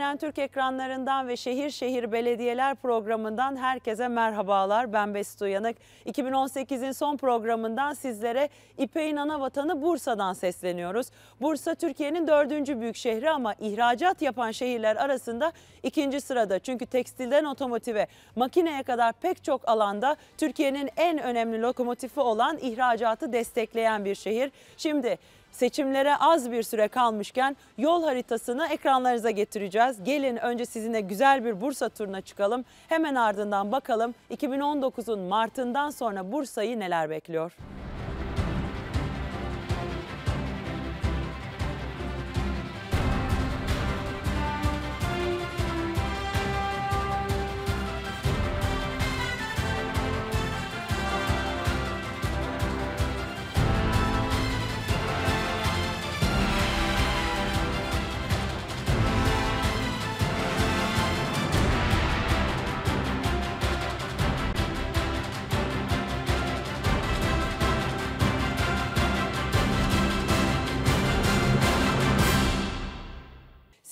CNN Türk ekranlarından ve Şehir Şehir Belediyeler programından herkese merhabalar. Ben Bestu Yanık. 2018'in son programından sizlere İpek'in ana vatanı Bursa'dan sesleniyoruz. Bursa Türkiye'nin dördüncü büyük şehri ama ihracat yapan şehirler arasında ikinci sırada. Çünkü tekstilden otomotive, makineye kadar pek çok alanda Türkiye'nin en önemli lokomotifi olan ihracatı destekleyen bir şehir. Şimdi seçimlere az bir süre kalmışken yol haritasını ekranlarınıza getireceğiz. Gelin önce sizinle güzel bir Bursa turuna çıkalım. Hemen ardından bakalım 2019'un Mart'ından sonra Bursa'yı neler bekliyor.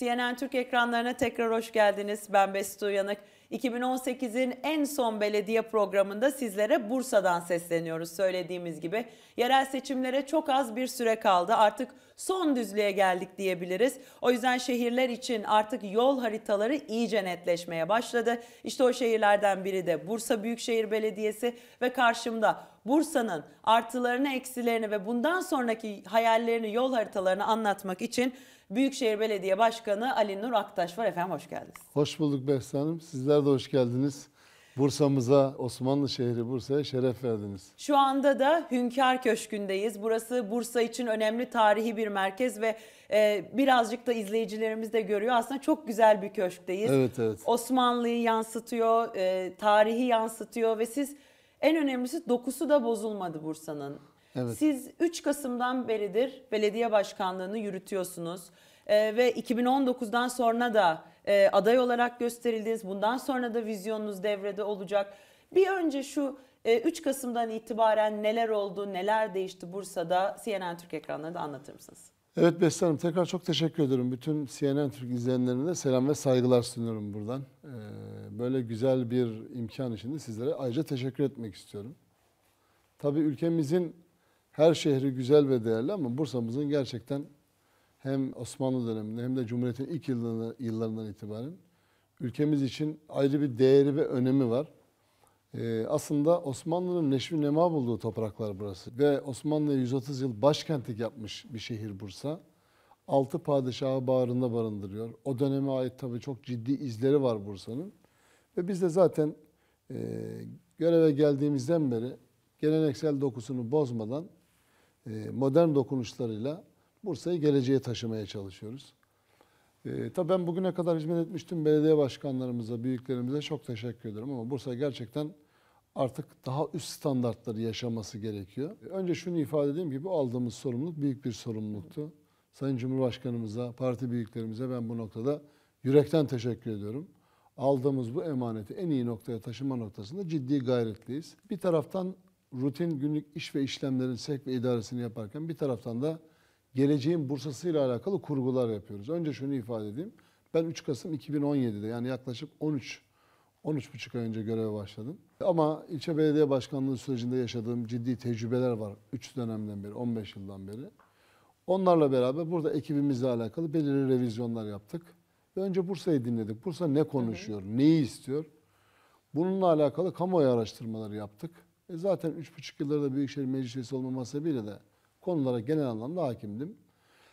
CNN Türk ekranlarına tekrar hoş geldiniz. Ben Bestu Uyanık. 2018'in en son belediye programında sizlere Bursa'dan sesleniyoruz. Söylediğimiz gibi yerel seçimlere çok az bir süre kaldı. Artık son düzlüğe geldik diyebiliriz. O yüzden şehirler için artık yol haritaları iyice netleşmeye başladı. İşte o şehirlerden biri de Bursa Büyükşehir Belediyesi ve karşımda Bursa'nın artılarını, eksilerini ve bundan sonraki hayallerini, yol haritalarını anlatmak için Büyükşehir Belediye Başkanı Ali Nur Aktaş var. Efendim hoş geldiniz. Hoş bulduk Behzat Hanım. Sizler de hoş geldiniz. Bursa'mıza, Osmanlı şehri Bursa'ya şeref verdiniz. Şu anda da Hünkar Köşkü'ndeyiz. Burası Bursa için önemli tarihi bir merkez ve e, birazcık da izleyicilerimiz de görüyor. Aslında çok güzel bir köşkteyiz. Evet, evet. Osmanlı'yı yansıtıyor, e, tarihi yansıtıyor ve siz en önemlisi dokusu da bozulmadı Bursa'nın. Evet. Siz 3 Kasım'dan beridir belediye başkanlığını yürütüyorsunuz e, ve 2019'dan sonra da e, aday olarak gösterildiniz. Bundan sonra da vizyonunuz devrede olacak. Bir önce şu e, 3 Kasım'dan itibaren neler oldu, neler değişti Bursa'da CNN Türk ekranlarında anlatır mısınız? Evet Beste Hanım tekrar çok teşekkür ediyorum. Bütün CNN Türk izleyenlerine selam ve saygılar sunuyorum buradan. Ee, böyle güzel bir imkan içinde sizlere ayrıca teşekkür etmek istiyorum. Tabii ülkemizin her şehri güzel ve değerli ama Bursa'mızın gerçekten hem Osmanlı döneminde hem de Cumhuriyet'in ilk yıllarından itibaren ülkemiz için ayrı bir değeri ve önemi var. Ee, aslında Osmanlı'nın neşvi nema bulduğu topraklar burası. Ve Osmanlı'ya 130 yıl başkentlik yapmış bir şehir Bursa. Altı padişahı bağrında barındırıyor. O döneme ait tabii çok ciddi izleri var Bursa'nın. Ve biz de zaten e, göreve geldiğimizden beri geleneksel dokusunu bozmadan e, modern dokunuşlarıyla Bursa'yı geleceğe taşımaya çalışıyoruz. E, tabii ben bugüne kadar hizmet etmiştim belediye başkanlarımıza, büyüklerimize çok teşekkür ederim ama Bursa gerçekten artık daha üst standartları yaşaması gerekiyor. E, önce şunu ifade edeyim ki bu aldığımız sorumluluk büyük bir sorumluluktu. Sayın Cumhurbaşkanımıza, parti büyüklerimize ben bu noktada yürekten teşekkür ediyorum. Aldığımız bu emaneti en iyi noktaya taşıma noktasında ciddi gayretliyiz. Bir taraftan rutin günlük iş ve işlemlerin sek ve idaresini yaparken bir taraftan da geleceğin Bursasıyla alakalı kurgular yapıyoruz. Önce şunu ifade edeyim. Ben 3 Kasım 2017'de yani yaklaşık 13 13,5 ay önce göreve başladım. Ama ilçe belediye başkanlığı sürecinde yaşadığım ciddi tecrübeler var 3 dönemden beri, 15 yıldan beri. Onlarla beraber burada ekibimizle alakalı belirli revizyonlar yaptık. Ve önce Bursa'yı dinledik. Bursa ne konuşuyor, neyi istiyor? Bununla alakalı kamuoyu araştırmaları yaptık. E, zaten 3,5 yıldır da Büyükşehir Meclis Üyesi olmama de konulara genel anlamda hakimdim.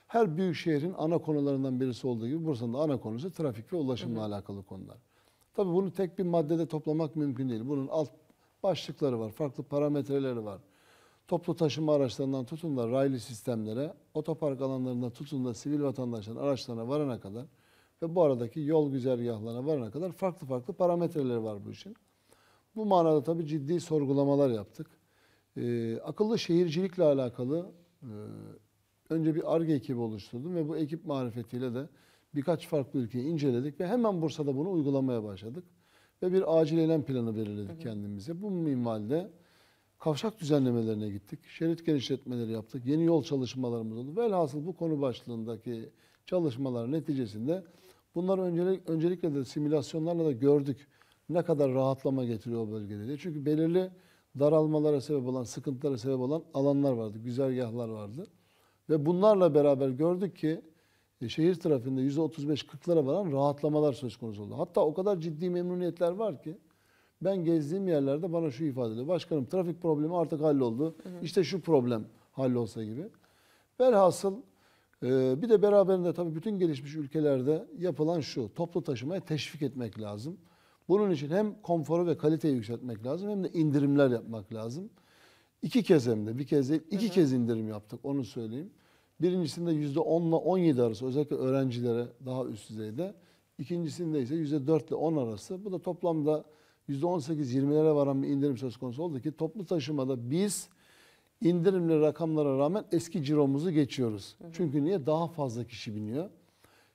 Her büyük şehrin ana konularından birisi olduğu gibi Bursa'nın da ana konusu trafik ve ulaşımla hı hı. alakalı konular. Tabii bunu tek bir maddede toplamak mümkün değil. Bunun alt başlıkları var, farklı parametreleri var. Toplu taşıma araçlarından tutun da raylı sistemlere, otopark alanlarında tutun da sivil vatandaşların araçlarına varana kadar ve bu aradaki yol güzergahlarına varana kadar farklı farklı parametreleri var bu işin. Bu manada tabii ciddi sorgulamalar yaptık. E, akıllı şehircilikle alakalı e, önce bir ARGE ekibi oluşturdum ve bu ekip marifetiyle de birkaç farklı ülkeyi inceledik ve hemen Bursa'da bunu uygulamaya başladık. Ve bir acil eylem planı belirledik hı hı. kendimize. Bu minvalde kavşak düzenlemelerine gittik. Şerit genişletmeleri yaptık. Yeni yol çalışmalarımız oldu. Velhasıl bu konu başlığındaki çalışmalar neticesinde bunları öncelik, öncelikle de simülasyonlarla da gördük ne kadar rahatlama getiriyor o bölgede diye. Çünkü belirli daralmalara sebep olan, sıkıntılara sebep olan alanlar vardı, güzergahlar vardı. Ve bunlarla beraber gördük ki e, şehir trafiğinde %35-40'lara varan rahatlamalar söz konusu oldu. Hatta o kadar ciddi memnuniyetler var ki ben gezdiğim yerlerde bana şu ifade ediyor. Başkanım trafik problemi artık halloldu. Hı hı. İşte şu problem hallolsa gibi. Velhasıl e, bir de beraberinde tabii bütün gelişmiş ülkelerde yapılan şu. Toplu taşımaya teşvik etmek lazım. Bunun için hem konforu ve kaliteyi yükseltmek lazım hem de indirimler yapmak lazım. İki kez hem de bir kez değil iki hı hı. kez indirim yaptık onu söyleyeyim. Birincisinde yüzde %10 ile 17 arası özellikle öğrencilere daha üst düzeyde. İkincisinde ise yüzde 4 ile 10 arası. Bu da toplamda yüzde 18-20'lere varan bir indirim söz konusu oldu ki toplu taşımada biz indirimli rakamlara rağmen eski ciromuzu geçiyoruz. Hı hı. Çünkü niye? Daha fazla kişi biniyor.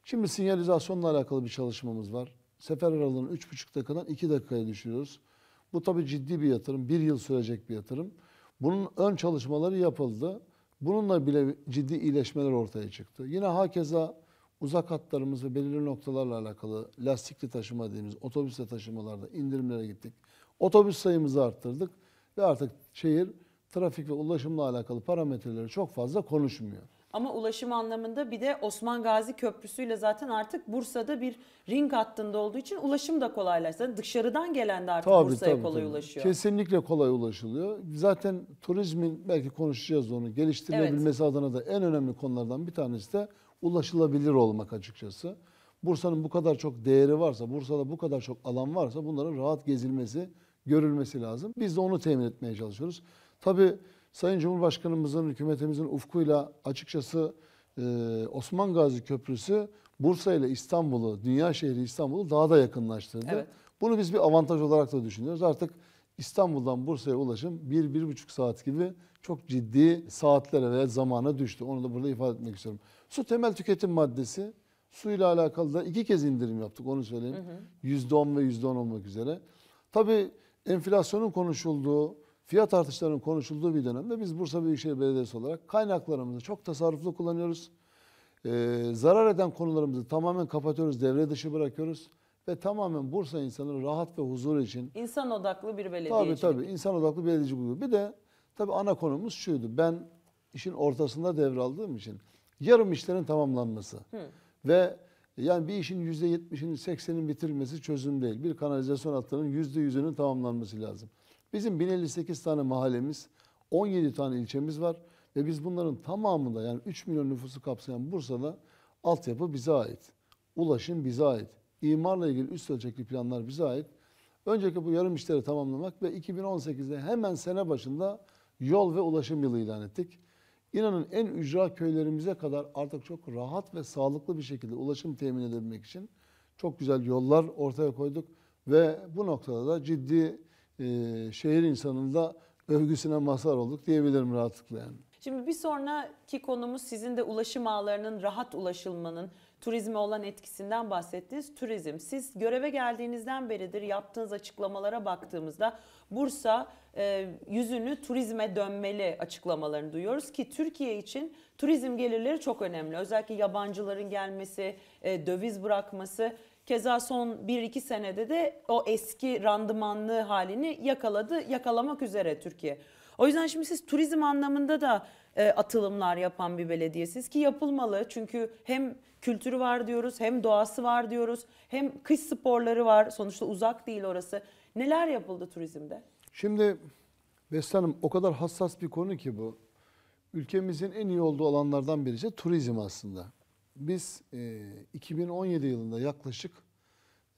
Şimdi sinyalizasyonla alakalı bir çalışmamız var sefer aralığını 3,5 dakikadan 2 dakikaya düşürüyoruz. Bu tabii ciddi bir yatırım. Bir yıl sürecek bir yatırım. Bunun ön çalışmaları yapıldı. Bununla bile ciddi iyileşmeler ortaya çıktı. Yine hakeza uzak hatlarımız ve belirli noktalarla alakalı lastikli taşıma dediğimiz otobüsle taşımalarda indirimlere gittik. Otobüs sayımızı arttırdık ve artık şehir trafik ve ulaşımla alakalı parametreleri çok fazla konuşmuyor. Ama ulaşım anlamında bir de Osman Gazi Köprüsüyle zaten artık Bursa'da bir ring hattında olduğu için ulaşım da kolaylaştı. Dışarıdan gelen de artık Bursa'ya kolay tabii. ulaşıyor. Kesinlikle kolay ulaşılıyor. Zaten turizmin belki konuşacağız onu geliştirilebilmesi evet. adına da en önemli konulardan bir tanesi de ulaşılabilir olmak açıkçası. Bursa'nın bu kadar çok değeri varsa, Bursa'da bu kadar çok alan varsa bunların rahat gezilmesi, görülmesi lazım. Biz de onu temin etmeye çalışıyoruz. Tabii Sayın Cumhurbaşkanımızın, hükümetimizin ufkuyla açıkçası e, Osman Gazi Köprüsü Bursa ile İstanbul'u, dünya şehri İstanbul'u daha da yakınlaştırdı. Evet. Bunu biz bir avantaj olarak da düşünüyoruz. Artık İstanbul'dan Bursa'ya ulaşım 1-1,5 saat gibi çok ciddi saatlere veya zamana düştü. Onu da burada ifade etmek istiyorum. Su temel tüketim maddesi. Su ile alakalı da iki kez indirim yaptık onu söyleyeyim. Hı hı. %10 ve %10 olmak üzere. Tabii enflasyonun konuşulduğu, fiyat artışlarının konuşulduğu bir dönemde biz Bursa Büyükşehir Belediyesi olarak kaynaklarımızı çok tasarruflu kullanıyoruz. Ee, zarar eden konularımızı tamamen kapatıyoruz, devre dışı bırakıyoruz ve tamamen Bursa insanları rahat ve huzur için insan odaklı bir belediyecilik. Tabii tabii insan odaklı bir belediyecilik uyguluyor. Bir de tabii ana konumuz şuydu. Ben işin ortasında devraldığım için yarım işlerin tamamlanması Hı. ve yani bir işin %70'inin 80'inin bitirmesi çözüm değil. Bir kanalizasyon hattının %100'ünün tamamlanması lazım. Bizim 1058 tane mahallemiz, 17 tane ilçemiz var ve biz bunların tamamında yani 3 milyon nüfusu kapsayan Bursa'da altyapı bize ait. Ulaşım bize ait. İmarla ilgili üst ölçekli planlar bize ait. Önceki bu yarım işleri tamamlamak ve 2018'de hemen sene başında yol ve ulaşım yılı ilan ettik. İnanın en ücra köylerimize kadar artık çok rahat ve sağlıklı bir şekilde ulaşım temin edebilmek için çok güzel yollar ortaya koyduk ve bu noktada da ciddi e, şehir insanında övgüsüne mazhar olduk diyebilirim rahatlıkla yani. Şimdi bir sonraki konumuz sizin de ulaşım ağlarının rahat ulaşılmanın turizme olan etkisinden bahsettiniz. Turizm. Siz göreve geldiğinizden beridir yaptığınız açıklamalara baktığımızda Bursa e, yüzünü turizme dönmeli açıklamalarını duyuyoruz ki Türkiye için turizm gelirleri çok önemli. Özellikle yabancıların gelmesi, e, döviz bırakması Keza son 1-2 senede de o eski randımanlı halini yakaladı, yakalamak üzere Türkiye. O yüzden şimdi siz turizm anlamında da e, atılımlar yapan bir belediyesiz ki yapılmalı. Çünkü hem kültürü var diyoruz, hem doğası var diyoruz, hem kış sporları var. Sonuçta uzak değil orası. Neler yapıldı turizmde? Şimdi Beste Hanım o kadar hassas bir konu ki bu. Ülkemizin en iyi olduğu alanlardan birisi turizm aslında. Biz e, 2017 yılında yaklaşık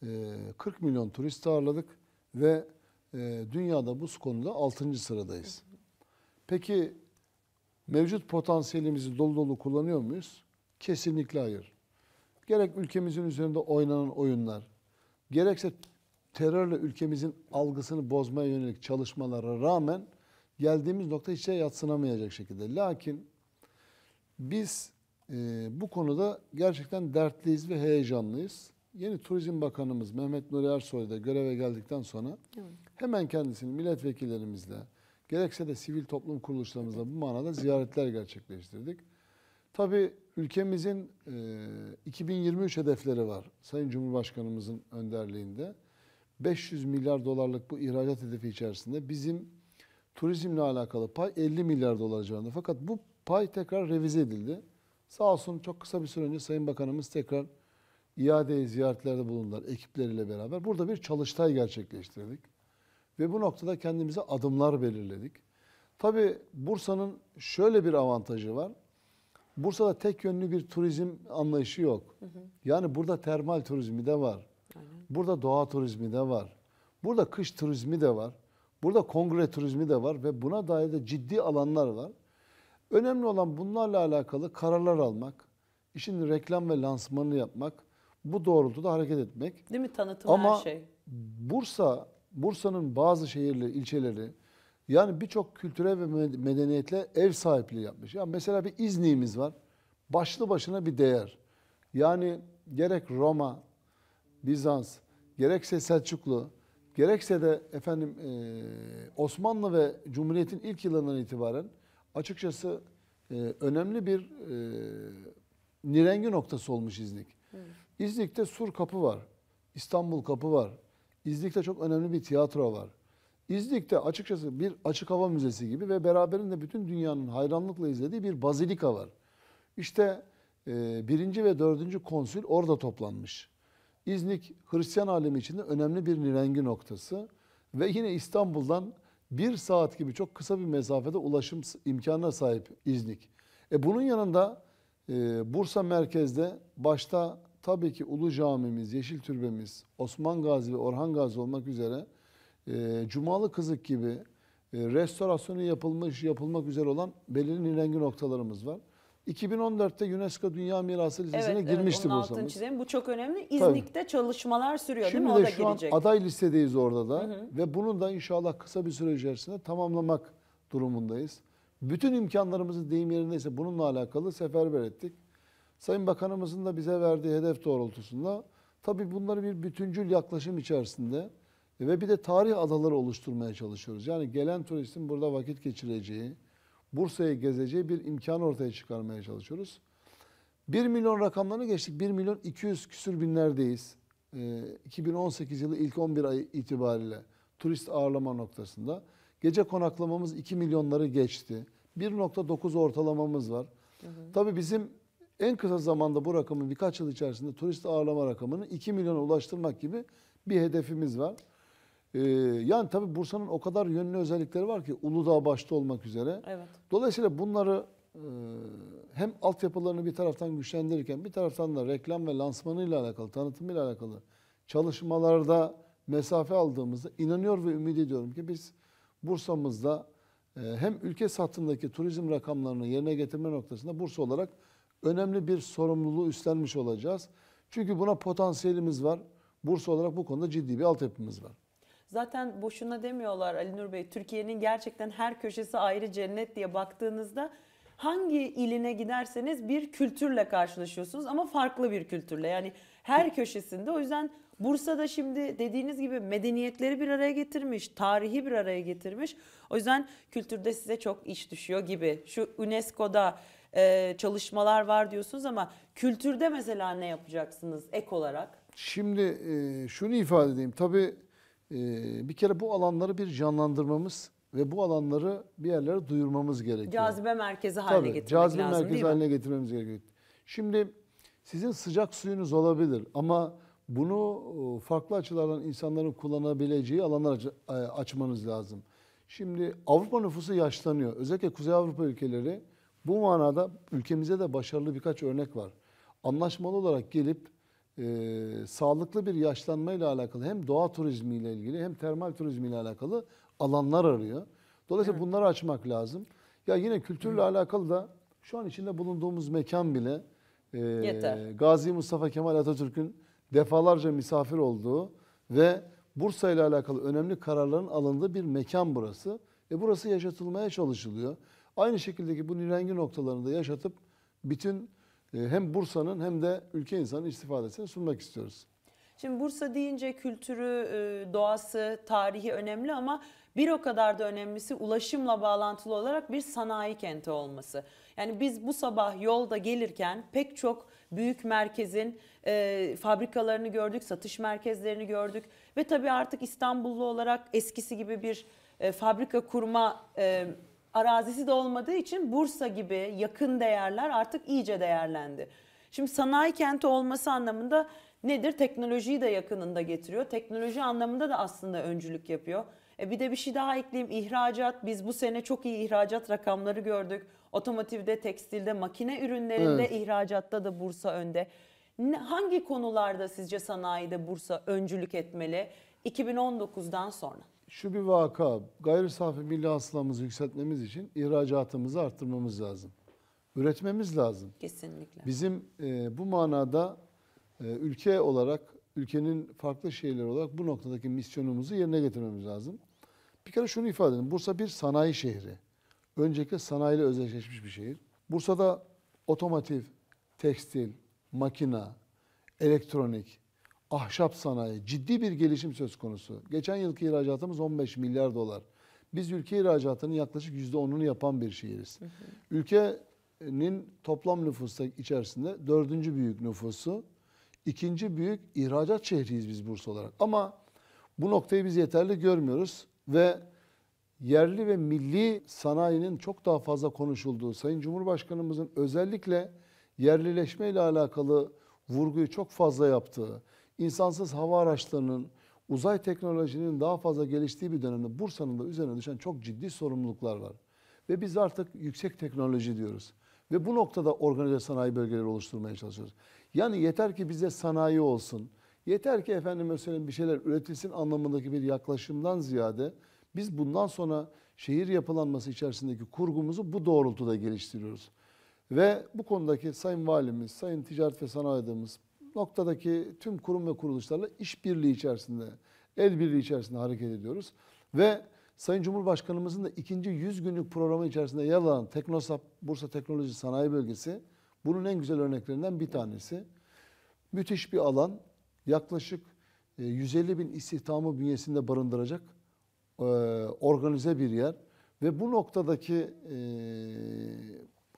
e, 40 milyon turist ağırladık ve e, dünyada bu konuda 6. sıradayız. Peki mevcut potansiyelimizi dolu dolu kullanıyor muyuz? Kesinlikle hayır. Gerek ülkemizin üzerinde oynanan oyunlar, gerekse terörle ülkemizin algısını bozmaya yönelik çalışmalara rağmen geldiğimiz nokta hiç şey yatsınamayacak şekilde. Lakin biz ee, bu konuda gerçekten dertliyiz ve heyecanlıyız. Yeni Turizm Bakanımız Mehmet Nuri Ersoy da göreve geldikten sonra evet. hemen kendisini milletvekillerimizle, gerekse de sivil toplum kuruluşlarımızla bu manada ziyaretler gerçekleştirdik. Tabii ülkemizin 2023 e, hedefleri var Sayın Cumhurbaşkanımızın önderliğinde. 500 milyar dolarlık bu ihracat hedefi içerisinde bizim turizmle alakalı pay 50 milyar dolar civarında. Fakat bu pay tekrar revize edildi. Sağ olsun çok kısa bir süre önce Sayın Bakanımız tekrar iadeyi ziyaretlerde bulundular ekipleriyle beraber. Burada bir çalıştay gerçekleştirdik. Ve bu noktada kendimize adımlar belirledik. Tabii Bursa'nın şöyle bir avantajı var. Bursa'da tek yönlü bir turizm anlayışı yok. Hı hı. Yani burada termal turizmi de var. Aynen. Burada doğa turizmi de var. Burada kış turizmi de var. Burada kongre turizmi de var ve buna dair de ciddi alanlar var. Önemli olan bunlarla alakalı kararlar almak, işin reklam ve lansmanını yapmak, bu doğrultuda hareket etmek. Değil mi? Tanıtım Ama her şey. Bursa, Bursa'nın bazı şehirleri, ilçeleri yani birçok kültüre ve medeniyetle ev sahipliği yapmış. Ya mesela bir İzni'miz var. Başlı başına bir değer. Yani gerek Roma, Bizans, gerekse Selçuklu, gerekse de efendim e, Osmanlı ve Cumhuriyet'in ilk yılından itibaren açıkçası e, önemli bir e, nirengi noktası olmuş İznik. Hı. İznik'te Sur Kapı var. İstanbul Kapı var. İznik'te çok önemli bir tiyatro var. İznik'te açıkçası bir açık hava müzesi gibi ve beraberinde bütün dünyanın hayranlıkla izlediği bir bazilika var. İşte e, birinci ve dördüncü konsül orada toplanmış. İznik Hristiyan alemi içinde önemli bir nirengi noktası ve yine İstanbul'dan bir saat gibi çok kısa bir mesafede ulaşım imkanına sahip İznik. E bunun yanında e, Bursa merkezde başta tabii ki Ulu Camimiz, Yeşil Türbemiz, Osman Gazi ve Orhan Gazi olmak üzere e, Cumalı Kızık gibi e, restorasyonu yapılmış, yapılmak üzere olan belirli nirengi noktalarımız var. 2014'te UNESCO Dünya Mirası listesine evet, girmişti evet, onun bu altını çizelim. Bu çok önemli. İznik'te Tabii. çalışmalar sürüyor Şimdi değil mi? O de şu an aday listedeyiz orada da hı hı. ve bunu da inşallah kısa bir süre içerisinde tamamlamak durumundayız. Bütün imkanlarımızı deyim yerindeyse bununla alakalı seferber ettik. Sayın Bakanımızın da bize verdiği hedef doğrultusunda tabii bunları bir bütüncül yaklaşım içerisinde ve bir de tarih adaları oluşturmaya çalışıyoruz. Yani gelen turistin burada vakit geçireceği, Bursa'yı gezeceği bir imkan ortaya çıkarmaya çalışıyoruz. 1 milyon rakamlarını geçtik. 1 milyon 200 küsür binlerdeyiz. E, ee, 2018 yılı ilk 11 ay itibariyle turist ağırlama noktasında. Gece konaklamamız 2 milyonları geçti. 1.9 ortalamamız var. Hı hı. Tabii bizim en kısa zamanda bu rakamı birkaç yıl içerisinde turist ağırlama rakamını 2 milyona ulaştırmak gibi bir hedefimiz var. Ee, yani tabii Bursa'nın o kadar yönlü özellikleri var ki Uludağ başta olmak üzere. Evet. Dolayısıyla bunları e, hem altyapılarını bir taraftan güçlendirirken bir taraftan da reklam ve lansmanıyla alakalı, tanıtımıyla alakalı çalışmalarda mesafe aldığımızda inanıyor ve ümit ediyorum ki biz Bursa'mızda e, hem ülke satındaki turizm rakamlarını yerine getirme noktasında Bursa olarak önemli bir sorumluluğu üstlenmiş olacağız. Çünkü buna potansiyelimiz var. Bursa olarak bu konuda ciddi bir altyapımız var. Zaten boşuna demiyorlar Ali Nur Bey. Türkiye'nin gerçekten her köşesi ayrı cennet diye baktığınızda hangi iline giderseniz bir kültürle karşılaşıyorsunuz ama farklı bir kültürle. Yani her köşesinde o yüzden Bursa'da şimdi dediğiniz gibi medeniyetleri bir araya getirmiş, tarihi bir araya getirmiş. O yüzden kültürde size çok iş düşüyor gibi. Şu UNESCO'da e, çalışmalar var diyorsunuz ama kültürde mesela ne yapacaksınız ek olarak? Şimdi e, şunu ifade edeyim. Tabii ee, bir kere bu alanları bir canlandırmamız ve bu alanları bir yerlere duyurmamız gerekiyor. Cazibe merkezi haline Tabii, getirmek cazibe lazım merkezi haline getirmemiz gerekiyor. Şimdi sizin sıcak suyunuz olabilir ama bunu e, farklı açılardan insanların kullanabileceği alanlar e, açmanız lazım. Şimdi Avrupa nüfusu yaşlanıyor. Özellikle Kuzey Avrupa ülkeleri bu manada ülkemize de başarılı birkaç örnek var. Anlaşmalı olarak gelip e, sağlıklı bir yaşlanmayla alakalı hem doğa turizmiyle ilgili hem termal turizmiyle alakalı alanlar arıyor. Dolayısıyla evet. bunları açmak lazım. Ya yine kültürle Hı. alakalı da şu an içinde bulunduğumuz mekan bile e, Gazi Mustafa Kemal Atatürk'ün defalarca misafir olduğu ve Bursa ile alakalı önemli kararların alındığı bir mekan burası. E burası yaşatılmaya çalışılıyor. Aynı şekilde ki bu nirengi noktalarında yaşatıp bütün ee, hem Bursa'nın hem de ülke insanının istifadesine sunmak istiyoruz. Şimdi Bursa deyince kültürü, e, doğası, tarihi önemli ama bir o kadar da önemlisi ulaşımla bağlantılı olarak bir sanayi kenti olması. Yani biz bu sabah yolda gelirken pek çok büyük merkezin e, fabrikalarını gördük, satış merkezlerini gördük ve tabii artık İstanbullu olarak eskisi gibi bir e, fabrika kurma e, arazisi de olmadığı için Bursa gibi yakın değerler artık iyice değerlendi. Şimdi sanayi kenti olması anlamında nedir? Teknolojiyi de yakınında getiriyor. Teknoloji anlamında da aslında öncülük yapıyor. E bir de bir şey daha ekleyeyim. İhracat. Biz bu sene çok iyi ihracat rakamları gördük. Otomotivde, tekstilde, makine ürünlerinde, evet. ihracatta da Bursa önde. Hangi konularda sizce sanayide Bursa öncülük etmeli 2019'dan sonra? şu bir vaka gayri safi milli hasılamızı yükseltmemiz için ihracatımızı arttırmamız lazım. Üretmemiz lazım. Kesinlikle. Bizim e, bu manada e, ülke olarak, ülkenin farklı şeyleri olarak bu noktadaki misyonumuzu yerine getirmemiz lazım. Bir kere şunu ifade edin. Bursa bir sanayi şehri. Öncelikle sanayiyle özdeşleşmiş bir şehir. Bursa'da otomotiv, tekstil, makina, elektronik, ahşap sanayi ciddi bir gelişim söz konusu. Geçen yılki ihracatımız 15 milyar dolar. Biz ülke ihracatının yaklaşık %10'unu yapan bir şehiriz. Ülkenin toplam nüfusu içerisinde dördüncü büyük nüfusu, ikinci büyük ihracat şehriyiz biz Bursa olarak. Ama bu noktayı biz yeterli görmüyoruz ve yerli ve milli sanayinin çok daha fazla konuşulduğu Sayın Cumhurbaşkanımızın özellikle yerlileşme ile alakalı vurguyu çok fazla yaptığı, insansız hava araçlarının, uzay teknolojinin daha fazla geliştiği bir dönemde Bursa'nın da üzerine düşen çok ciddi sorumluluklar var. Ve biz artık yüksek teknoloji diyoruz. Ve bu noktada organize sanayi bölgeleri oluşturmaya çalışıyoruz. Yani yeter ki bize sanayi olsun, yeter ki efendim söyleyeyim bir şeyler üretilsin anlamındaki bir yaklaşımdan ziyade biz bundan sonra şehir yapılanması içerisindeki kurgumuzu bu doğrultuda geliştiriyoruz. Ve bu konudaki Sayın Valimiz, Sayın Ticaret ve Sanayi Adamız, noktadaki tüm kurum ve kuruluşlarla işbirliği içerisinde, el birliği içerisinde hareket ediyoruz. Ve Sayın Cumhurbaşkanımızın da ikinci 100 günlük programı içerisinde yer alan Teknosap Bursa Teknoloji Sanayi Bölgesi bunun en güzel örneklerinden bir tanesi. Müthiş bir alan, yaklaşık 150 e, bin istihdamı bünyesinde barındıracak e, organize bir yer. Ve bu noktadaki e,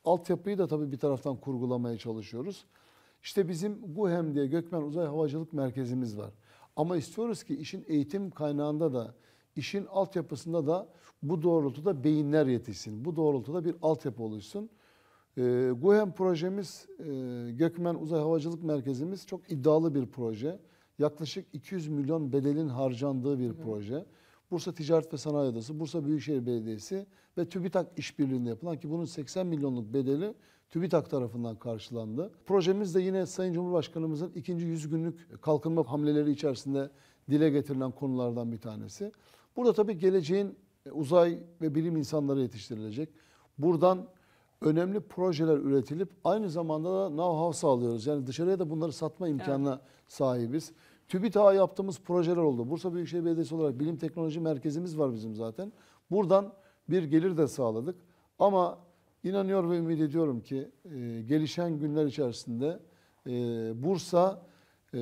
altyapıyı da tabii bir taraftan kurgulamaya çalışıyoruz. İşte bizim GUHEM diye Gökmen Uzay Havacılık Merkezimiz var. Ama istiyoruz ki işin eğitim kaynağında da, işin altyapısında da bu doğrultuda beyinler yetişsin. Bu doğrultuda bir altyapı oluşsun. E, GUHEM projemiz, e, Gökmen Uzay Havacılık Merkezimiz çok iddialı bir proje. Yaklaşık 200 milyon bedelin harcandığı bir Hı. proje. Bursa Ticaret ve Sanayi Odası, Bursa Büyükşehir Belediyesi ve TÜBİTAK işbirliğinde yapılan ki bunun 80 milyonluk bedeli TÜBİTAK tarafından karşılandı. Projemiz de yine Sayın Cumhurbaşkanımızın ikinci yüz günlük kalkınma hamleleri içerisinde dile getirilen konulardan bir tanesi. Burada tabii geleceğin e, uzay ve bilim insanları yetiştirilecek. Buradan önemli projeler üretilip aynı zamanda da know-how sağlıyoruz. Yani dışarıya da bunları satma imkanına evet. sahibiz. TÜBİTAK'a yaptığımız projeler oldu. Bursa Büyükşehir Belediyesi olarak bilim teknoloji merkezimiz var bizim zaten. Buradan bir gelir de sağladık. Ama İnanıyor ve ümit ediyorum ki e, gelişen günler içerisinde e, Bursa e,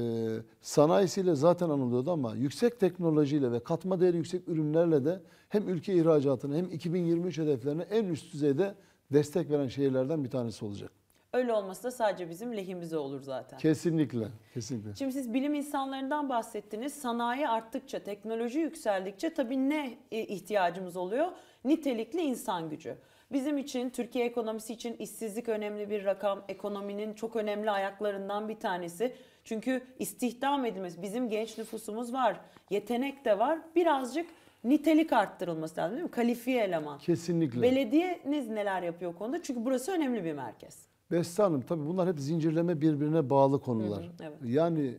sanayisiyle zaten anılıyordu ama yüksek teknolojiyle ve katma değeri yüksek ürünlerle de hem ülke ihracatını hem 2023 hedeflerine en üst düzeyde destek veren şehirlerden bir tanesi olacak. Öyle olması da sadece bizim lehimize olur zaten. Kesinlikle, kesinlikle. Şimdi siz bilim insanlarından bahsettiniz. Sanayi arttıkça, teknoloji yükseldikçe tabii ne e, ihtiyacımız oluyor? Nitelikli insan gücü. Bizim için Türkiye ekonomisi için işsizlik önemli bir rakam. Ekonominin çok önemli ayaklarından bir tanesi. Çünkü istihdam edilmesi bizim genç nüfusumuz var. Yetenek de var. Birazcık nitelik arttırılması lazım değil mi? Kalifiye eleman. Kesinlikle. belediye ne neler yapıyor konuda? Çünkü burası önemli bir merkez. Beste Hanım tabii bunlar hep zincirleme birbirine bağlı konular. Hı hı, evet. Yani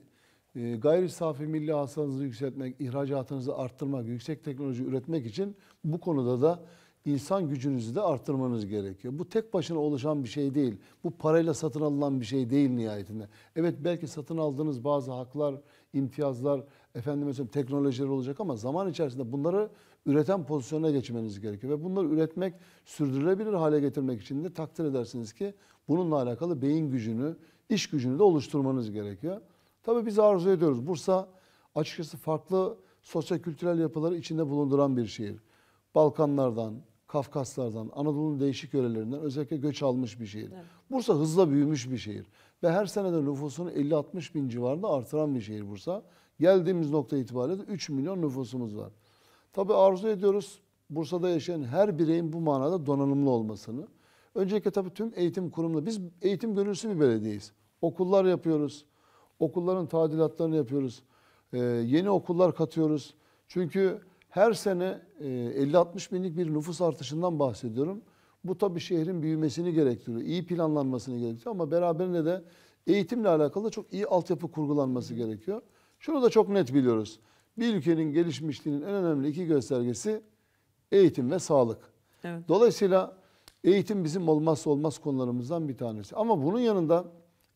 e, gayri safi milli hasılanızı yükseltmek, ihracatınızı arttırmak, yüksek teknoloji üretmek için bu konuda da insan gücünüzü de arttırmanız gerekiyor. Bu tek başına oluşan bir şey değil. Bu parayla satın alınan bir şey değil nihayetinde. Evet belki satın aldığınız bazı haklar, imtiyazlar, efendim mesela teknolojiler olacak ama zaman içerisinde bunları üreten pozisyona geçmeniz gerekiyor. Ve bunları üretmek, sürdürülebilir hale getirmek için de takdir edersiniz ki bununla alakalı beyin gücünü, iş gücünü de oluşturmanız gerekiyor. Tabii biz arzu ediyoruz. Bursa açıkçası farklı sosyo-kültürel yapıları içinde bulunduran bir şehir. Balkanlardan, Kafkaslardan, Anadolu'nun değişik yörelerinden özellikle göç almış bir şehir. Evet. Bursa hızla büyümüş bir şehir. Ve her senede nüfusunu 50-60 bin civarında artıran bir şehir Bursa. Geldiğimiz nokta itibariyle de 3 milyon nüfusumuz var. Tabii arzu ediyoruz Bursa'da yaşayan her bireyin bu manada donanımlı olmasını. Öncelikle tabii tüm eğitim kurumları, biz eğitim gönüllüsü bir belediyeyiz. Okullar yapıyoruz, okulların tadilatlarını yapıyoruz. Ee, yeni okullar katıyoruz. Çünkü her sene 50-60 e, binlik bir nüfus artışından bahsediyorum. Bu tabi şehrin büyümesini gerektiriyor, iyi planlanmasını gerektiriyor ama beraberinde de eğitimle alakalı çok iyi altyapı kurgulanması gerekiyor. Şunu da çok net biliyoruz. Bir ülkenin gelişmişliğinin en önemli iki göstergesi eğitim ve sağlık. Evet. Dolayısıyla eğitim bizim olmazsa olmaz konularımızdan bir tanesi. Ama bunun yanında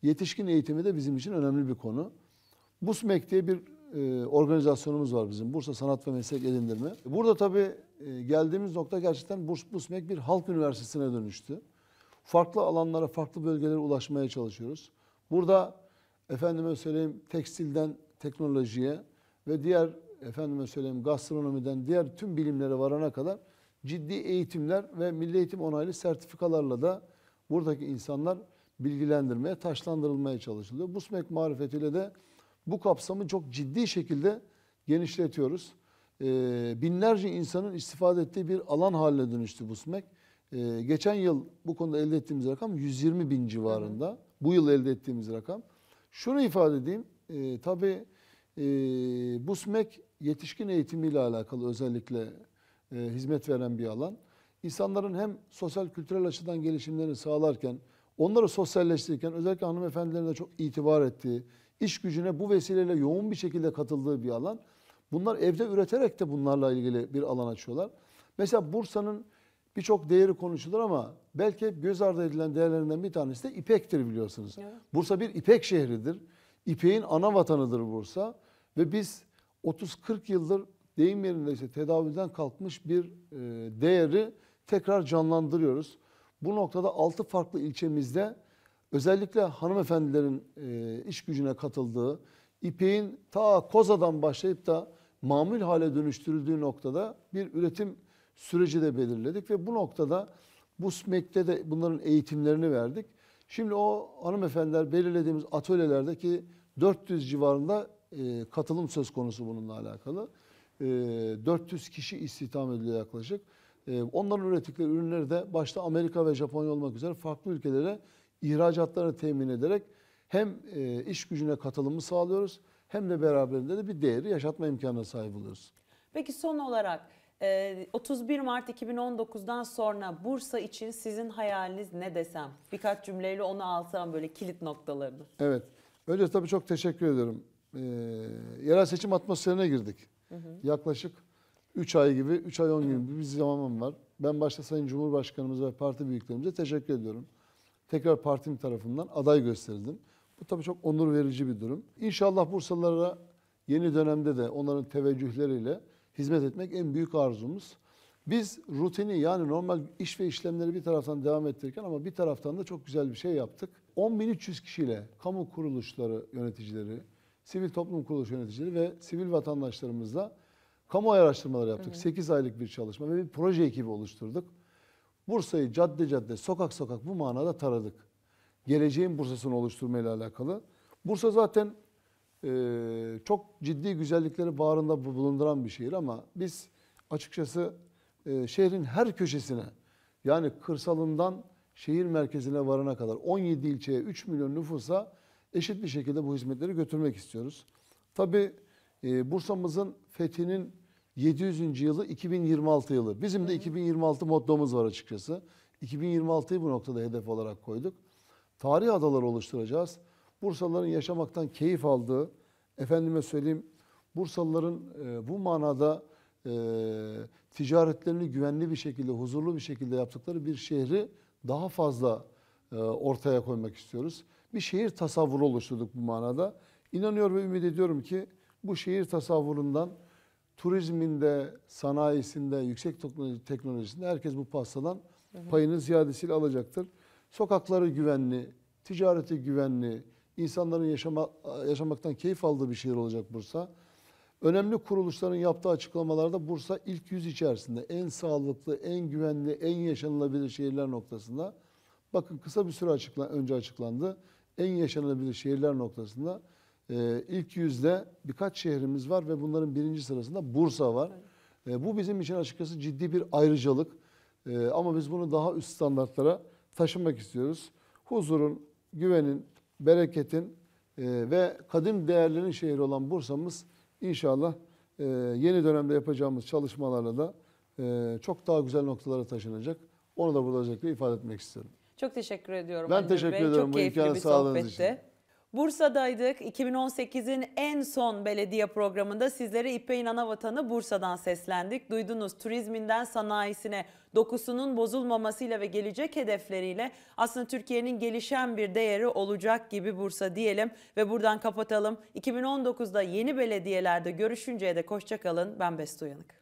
yetişkin eğitimi de bizim için önemli bir konu. BUSMEK diye bir e, organizasyonumuz var bizim. Bursa Sanat ve Meslek Edindirme. Burada tabii e, geldiğimiz nokta gerçekten Bursa Busmek bir halk üniversitesine dönüştü. Farklı alanlara, farklı bölgelere ulaşmaya çalışıyoruz. Burada efendime söyleyeyim tekstilden teknolojiye ve diğer efendime söyleyeyim gastronomiden diğer tüm bilimlere varana kadar ciddi eğitimler ve milli eğitim onaylı sertifikalarla da buradaki insanlar bilgilendirmeye, taşlandırılmaya çalışılıyor. Busmek marifetiyle de bu kapsamı çok ciddi şekilde genişletiyoruz. E, binlerce insanın istifade ettiği bir alan haline dönüştü bu SMEK. E, geçen yıl bu konuda elde ettiğimiz rakam 120 bin civarında. hı. Bu yıl elde ettiğimiz rakam. Şunu ifade edeyim. E, tabii e, bu SMEK yetişkin eğitimiyle alakalı özellikle e, hizmet veren bir alan. İnsanların hem sosyal kültürel açıdan gelişimlerini sağlarken, onları sosyalleştirirken özellikle hanımefendilerin de çok itibar ettiği, iş gücüne bu vesileyle yoğun bir şekilde katıldığı bir alan. Bunlar evde üreterek de bunlarla ilgili bir alan açıyorlar. Mesela Bursa'nın birçok değeri konuşulur ama belki hep göz ardı edilen değerlerinden bir tanesi de ipektir biliyorsunuz. Bursa bir ipek şehridir. İpeğin ana vatanıdır Bursa ve biz 30-40 yıldır deyim yerindeyse tedavülden kalkmış bir e, değeri tekrar canlandırıyoruz. Bu noktada 6 farklı ilçemizde Özellikle hanımefendilerin e, iş gücüne katıldığı, ipeğin ta kozadan başlayıp da mamül hale dönüştürüldüğü noktada bir üretim süreci de belirledik ve bu noktada bu SMEK'te de bunların eğitimlerini verdik. Şimdi o hanımefendiler belirlediğimiz atölyelerdeki 400 civarında e, katılım söz konusu bununla alakalı. E, 400 kişi istihdam ediliyor yaklaşık. E, onların ürettikleri ürünleri de başta Amerika ve Japonya olmak üzere farklı ülkelere ihracatlarını temin ederek hem e, iş gücüne katılımı sağlıyoruz hem de beraberinde de bir değeri yaşatma imkanına sahip oluyoruz. Peki son olarak 31 e, Mart 2019'dan sonra Bursa için sizin hayaliniz ne desem? Birkaç cümleyle onu alsam böyle kilit noktalarını. Evet. Önce tabii çok teşekkür ediyorum. Ee, yerel seçim atmosferine girdik. Hı hı. Yaklaşık 3 ay gibi, 3 ay 10 gün gibi bir zamanım var. Ben başta Sayın Cumhurbaşkanımıza ve parti büyüklerimize teşekkür ediyorum tekrar partim tarafından aday gösterildim. Bu tabii çok onur verici bir durum. İnşallah Bursalılara yeni dönemde de onların teveccühleriyle hizmet etmek en büyük arzumuz. Biz rutini yani normal iş ve işlemleri bir taraftan devam ettirirken ama bir taraftan da çok güzel bir şey yaptık. 10.300 kişiyle kamu kuruluşları yöneticileri, sivil toplum kuruluş yöneticileri ve sivil vatandaşlarımızla kamu araştırmaları yaptık. Hı hı. 8 aylık bir çalışma ve bir proje ekibi oluşturduk. Bursa'yı cadde cadde, sokak sokak bu manada taradık. Geleceğin Bursa'sını oluşturmayla alakalı. Bursa zaten e, çok ciddi güzellikleri bağrında bulunduran bir şehir ama biz açıkçası e, şehrin her köşesine yani kırsalından şehir merkezine varana kadar 17 ilçeye 3 milyon nüfusa eşit bir şekilde bu hizmetleri götürmek istiyoruz. Tabii e, Bursa'mızın fethinin 700. yılı 2026 yılı. Bizim de 2026 mottomuz var açıkçası. 2026'yı bu noktada hedef olarak koyduk. Tarih adaları oluşturacağız. Bursalıların yaşamaktan keyif aldığı, efendime söyleyeyim Bursalıların e, bu manada e, ticaretlerini güvenli bir şekilde, huzurlu bir şekilde yaptıkları bir şehri daha fazla e, ortaya koymak istiyoruz. Bir şehir tasavvuru oluşturduk bu manada. İnanıyor ve ümit ediyorum ki bu şehir tasavvurundan turizminde, sanayisinde, yüksek teknoloji, teknolojisinde herkes bu pastadan payını ziyadesiyle alacaktır. Sokakları güvenli, ticareti güvenli, insanların yaşama, yaşamaktan keyif aldığı bir şehir olacak Bursa. Önemli kuruluşların yaptığı açıklamalarda Bursa ilk yüz içerisinde en sağlıklı, en güvenli, en yaşanılabilir şehirler noktasında. Bakın kısa bir süre açıkla, önce açıklandı. En yaşanılabilir şehirler noktasında e, ilk yüzde birkaç şehrimiz var ve bunların birinci sırasında Bursa var. Ee, bu bizim için açıkçası ciddi bir ayrıcalık. Ee, ama biz bunu daha üst standartlara taşımak istiyoruz. Huzurun, güvenin, bereketin e, ve kadim değerlerin şehri olan Bursa'mız inşallah e, yeni dönemde yapacağımız çalışmalarla da e, çok daha güzel noktalara taşınacak. Onu da burada özellikle ifade etmek istiyorum. Çok teşekkür ediyorum. Ben Önder teşekkür Bey. ediyorum çok bu imkanı sağladığınız için. Bursa'daydık. 2018'in en son belediye programında sizlere İpek'in ana vatanı Bursa'dan seslendik. Duydunuz turizminden sanayisine dokusunun bozulmamasıyla ve gelecek hedefleriyle aslında Türkiye'nin gelişen bir değeri olacak gibi Bursa diyelim ve buradan kapatalım. 2019'da yeni belediyelerde görüşünceye de hoşçakalın. Ben Beste Uyanık.